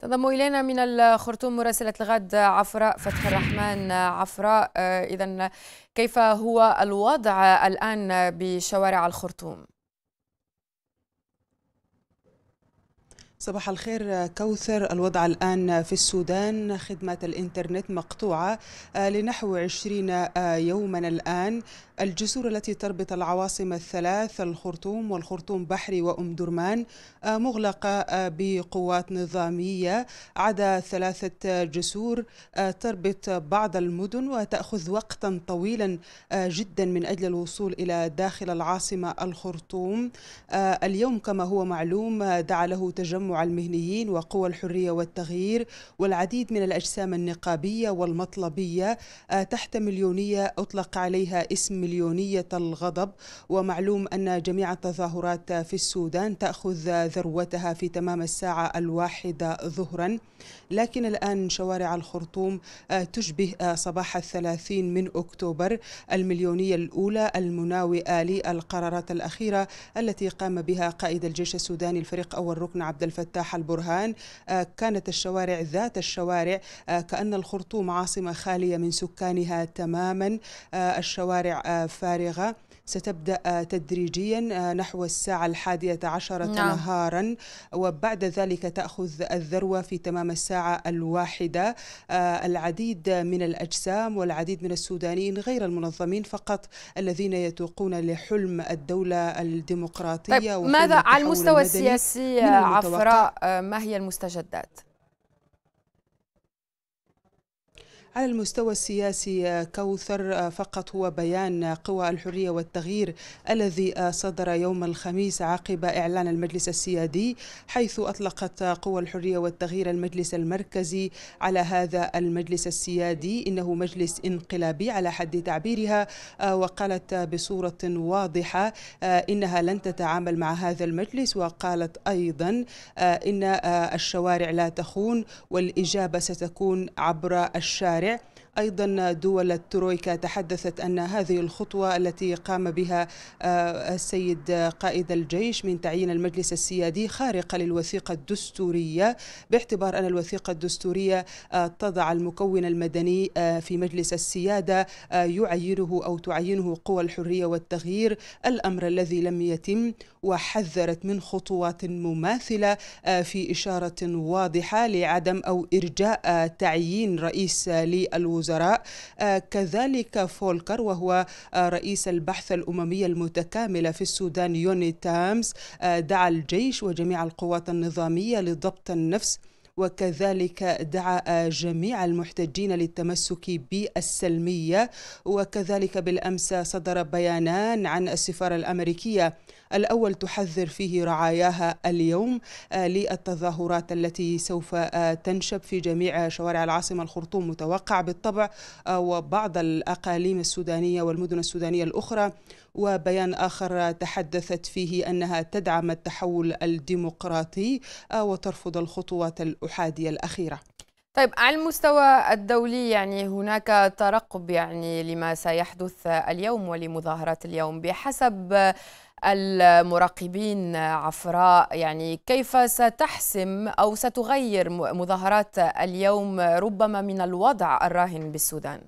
تنضم الينا من الخرطوم مراسله الغد عفراء فتح الرحمن عفراء آه، اذا كيف هو الوضع الان بشوارع الخرطوم؟ صباح الخير كوثر الوضع الآن في السودان خدمة الإنترنت مقطوعة آه، لنحو 20 آه، يوما الآن الجسور التي تربط العواصم الثلاث الخرطوم والخرطوم بحري وأم درمان آه، مغلقة بقوات نظامية عدا ثلاثة جسور تربط بعض المدن وتأخذ وقتا طويلا جدا من أجل الوصول إلى داخل العاصمة الخرطوم اليوم كما هو معلوم دعا له تجمع المهنيين وقوى الحرية والتغيير والعديد من الأجسام النقابية والمطلبية آه، تحت مليونية أطلق عليها اسم مليونية الغضب ومعلوم أن جميع التظاهرات في السودان تأخذ ذروتها في تمام الساعة الواحدة ظهرا لكن الآن شوارع الخرطوم آه، تشبه آه، صباح الثلاثين من أكتوبر المليونية الأولى المناوئة للقرارات الأخيرة التي قام بها قائد الجيش السوداني الفريق أول ركن عبد الفتاح فتاح البرهان آه، كانت الشوارع ذات الشوارع آه، كأن الخرطوم عاصمة خالية من سكانها تماما آه، الشوارع فارغة ستبدأ تدريجيا نحو الساعة الحادية عشرة نعم. نهارا وبعد ذلك تأخذ الذروة في تمام الساعة الواحدة آه، العديد من الأجسام والعديد من السودانيين غير المنظمين فقط الذين يتوقون لحلم الدولة الديمقراطية طيب ماذا على المستوى السياسي عفراء آه، ما هي المستجدات؟ على المستوى السياسي آه، كوثر آه، فقط هو بيان آه، قوى الحرية والتغيير الذي صدر يوم الخميس عقب إعلان المجلس السيادي حيث أطلقت قوى الحرية والتغيير المجلس المركزي على هذا المجلس السيادي إنه مجلس انقلابي على حد تعبيرها وقالت بصورة واضحة إنها لن تتعامل مع هذا المجلس وقالت أيضا إن الشوارع لا تخون والإجابة ستكون عبر الشارع комментария – أيضا دول الترويكا تحدثت أن هذه الخطوة التي قام بها آه، السيد قائد الجيش من تعيين المجلس السيادي خارقة للوثيقة الدستورية باعتبار أن الوثيقة الدستورية آه، تضع المكون المدني آه، في مجلس السيادة يعينه أو تعينه قوى الحرية والتغيير الأمر الذي لم يتم وحذرت من خطوات مماثلة في إشارة واضحة لعدم أو إرجاء تعيين رئيس للوزراء الوزراء آه، كذلك فولكر وهو آه، رئيس البحث الأممية المتكاملة في السودان يوني تامز آه، دعا الجيش وجميع القوات النظامية لضبط النفس وكذلك دعا جميع المحتجين للتمسك بالسلمية وكذلك بالأمس صدر بيانان عن السفارة الأمريكية الأول تحذر فيه رعاياها اليوم آه، للتظاهرات التي سوف آه، تنشب في جميع شوارع العاصمة الخرطوم متوقع بالطبع آه، وبعض الأقاليم السودانية والمدن السودانية الأخرى وبيان آخر تحدثت فيه أنها تدعم التحول الديمقراطي وترفض الخطوات الأولى الأحادية الأخيرة طيب على المستوى الدولي يعني هناك ترقب يعني لما سيحدث اليوم ولمظاهرات اليوم بحسب المراقبين عفراء يعني كيف ستحسم أو ستغير مظاهرات اليوم ربما من الوضع الراهن بالسودان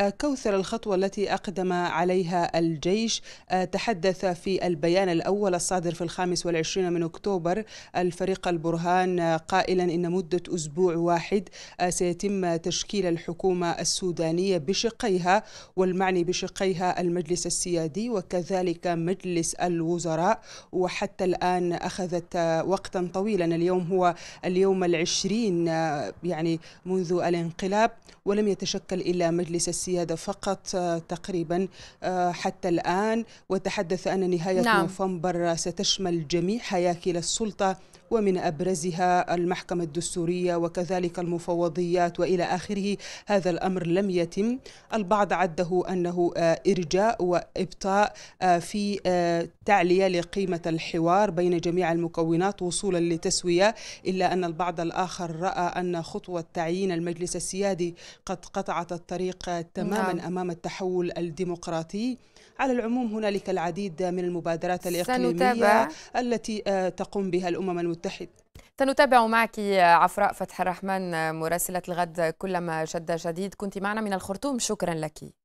آه، كوثر الخطوة التي أقدم عليها الجيش آه، تحدث في البيان الأول الصادر في الخامس والعشرين من أكتوبر الفريق البرهان آه، قائلا إن مدة أسبوع واحد سيتم تشكيل الحكومة السودانية بشقيها والمعني بشقيها المجلس السيادي وكذلك مجلس الوزراء وحتى الآن أخذت وقتا طويلا اليوم هو اليوم العشرين يعني منذ الانقلاب ولم يتشكل إلا مجلس السيادي السيادة فقط آه، تقريبا آه، حتى الآن وتحدث أن نهاية نعم. نوفمبر ستشمل جميع هياكل السلطة ومن أبرزها المحكمة الدستورية وكذلك المفوضيات وإلى آخره هذا الأمر لم يتم البعض عده أنه آه، إرجاء وإبطاء في تعلية لقيمة الحوار بين جميع المكونات وصولا لتسوية إلا أن البعض الآخر رأى أن خطوة تعيين المجلس السيادي قد قطعت الطريق تماما نعم. امام التحول الديمقراطي على العموم هنالك العديد من المبادرات الاقليميه سنتابع. التي آه، تقوم بها الامم المتحده سنتابع معك عفراء فتح الرحمن مراسله الغد كلما شد شديد كنت معنا من الخرطوم شكرا لك